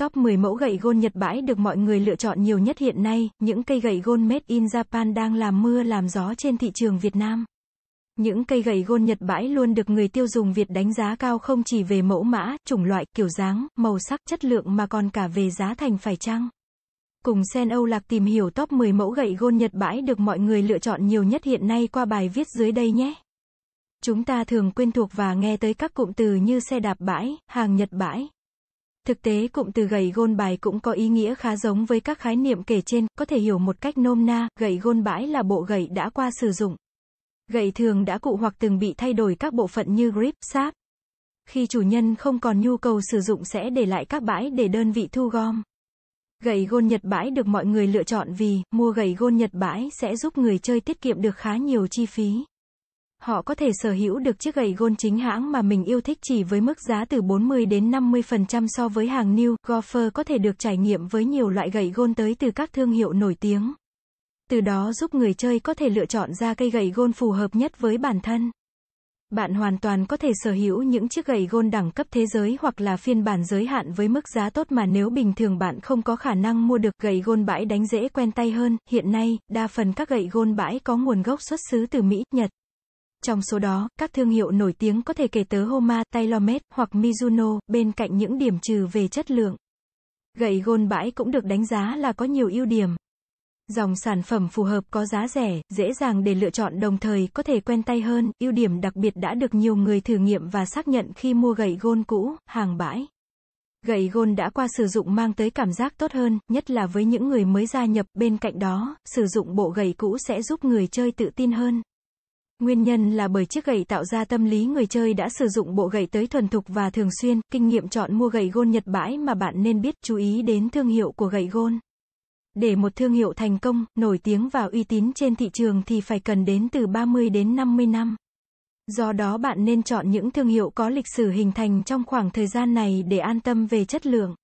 Top 10 mẫu gậy gôn Nhật bãi được mọi người lựa chọn nhiều nhất hiện nay, những cây gậy gôn made in Japan đang làm mưa làm gió trên thị trường Việt Nam. Những cây gậy gôn Nhật bãi luôn được người tiêu dùng Việt đánh giá cao không chỉ về mẫu mã, chủng loại, kiểu dáng, màu sắc, chất lượng mà còn cả về giá thành phải chăng. Cùng Sen Âu Lạc tìm hiểu top 10 mẫu gậy gôn Nhật bãi được mọi người lựa chọn nhiều nhất hiện nay qua bài viết dưới đây nhé. Chúng ta thường quen thuộc và nghe tới các cụm từ như xe đạp bãi, hàng Nhật bãi, Thực tế cụm từ gậy gôn bài cũng có ý nghĩa khá giống với các khái niệm kể trên, có thể hiểu một cách nôm na, gậy gôn bãi là bộ gậy đã qua sử dụng. Gậy thường đã cụ hoặc từng bị thay đổi các bộ phận như grip, sáp. Khi chủ nhân không còn nhu cầu sử dụng sẽ để lại các bãi để đơn vị thu gom. Gậy gôn Nhật bãi được mọi người lựa chọn vì mua gậy gôn Nhật bãi sẽ giúp người chơi tiết kiệm được khá nhiều chi phí. Họ có thể sở hữu được chiếc gậy gôn chính hãng mà mình yêu thích chỉ với mức giá từ 40 đến 50% so với hàng new. Golfer có thể được trải nghiệm với nhiều loại gậy gôn tới từ các thương hiệu nổi tiếng. Từ đó giúp người chơi có thể lựa chọn ra cây gậy gôn phù hợp nhất với bản thân. Bạn hoàn toàn có thể sở hữu những chiếc gậy gôn đẳng cấp thế giới hoặc là phiên bản giới hạn với mức giá tốt mà nếu bình thường bạn không có khả năng mua được gậy gôn bãi đánh dễ quen tay hơn. Hiện nay, đa phần các gậy gôn bãi có nguồn gốc xuất xứ từ Mỹ, Nhật, trong số đó, các thương hiệu nổi tiếng có thể kể tới Homa, Tailormade hoặc Mizuno, bên cạnh những điểm trừ về chất lượng. Gậy gôn bãi cũng được đánh giá là có nhiều ưu điểm. Dòng sản phẩm phù hợp có giá rẻ, dễ dàng để lựa chọn đồng thời có thể quen tay hơn, ưu điểm đặc biệt đã được nhiều người thử nghiệm và xác nhận khi mua gậy gôn cũ, hàng bãi. Gậy gôn đã qua sử dụng mang tới cảm giác tốt hơn, nhất là với những người mới gia nhập, bên cạnh đó, sử dụng bộ gậy cũ sẽ giúp người chơi tự tin hơn. Nguyên nhân là bởi chiếc gậy tạo ra tâm lý người chơi đã sử dụng bộ gậy tới thuần thục và thường xuyên, kinh nghiệm chọn mua gậy gôn Nhật bãi mà bạn nên biết, chú ý đến thương hiệu của gậy gôn. Để một thương hiệu thành công, nổi tiếng và uy tín trên thị trường thì phải cần đến từ 30 đến 50 năm. Do đó bạn nên chọn những thương hiệu có lịch sử hình thành trong khoảng thời gian này để an tâm về chất lượng.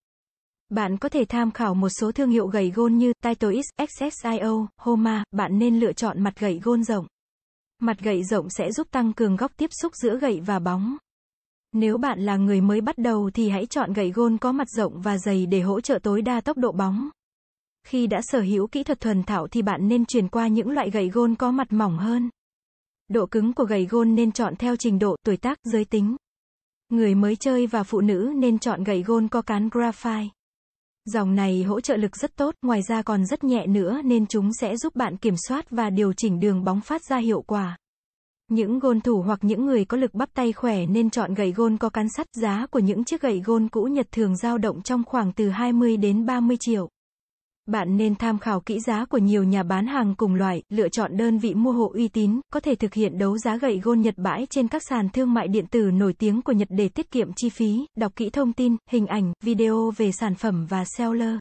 Bạn có thể tham khảo một số thương hiệu gậy gôn như Titoist, XSIO, Homa, bạn nên lựa chọn mặt gậy gôn rộng. Mặt gậy rộng sẽ giúp tăng cường góc tiếp xúc giữa gậy và bóng. Nếu bạn là người mới bắt đầu thì hãy chọn gậy gôn có mặt rộng và dày để hỗ trợ tối đa tốc độ bóng. Khi đã sở hữu kỹ thuật thuần thạo thì bạn nên chuyển qua những loại gậy gôn có mặt mỏng hơn. Độ cứng của gậy gôn nên chọn theo trình độ, tuổi tác, giới tính. Người mới chơi và phụ nữ nên chọn gậy gôn có cán graphite. Dòng này hỗ trợ lực rất tốt, ngoài ra còn rất nhẹ nữa nên chúng sẽ giúp bạn kiểm soát và điều chỉnh đường bóng phát ra hiệu quả. Những gôn thủ hoặc những người có lực bắp tay khỏe nên chọn gậy gôn có cán sắt giá của những chiếc gậy gôn cũ Nhật thường dao động trong khoảng từ 20 đến 30 triệu. Bạn nên tham khảo kỹ giá của nhiều nhà bán hàng cùng loại, lựa chọn đơn vị mua hộ uy tín, có thể thực hiện đấu giá gậy gôn Nhật bãi trên các sàn thương mại điện tử nổi tiếng của Nhật để tiết kiệm chi phí. Đọc kỹ thông tin, hình ảnh, video về sản phẩm và seller.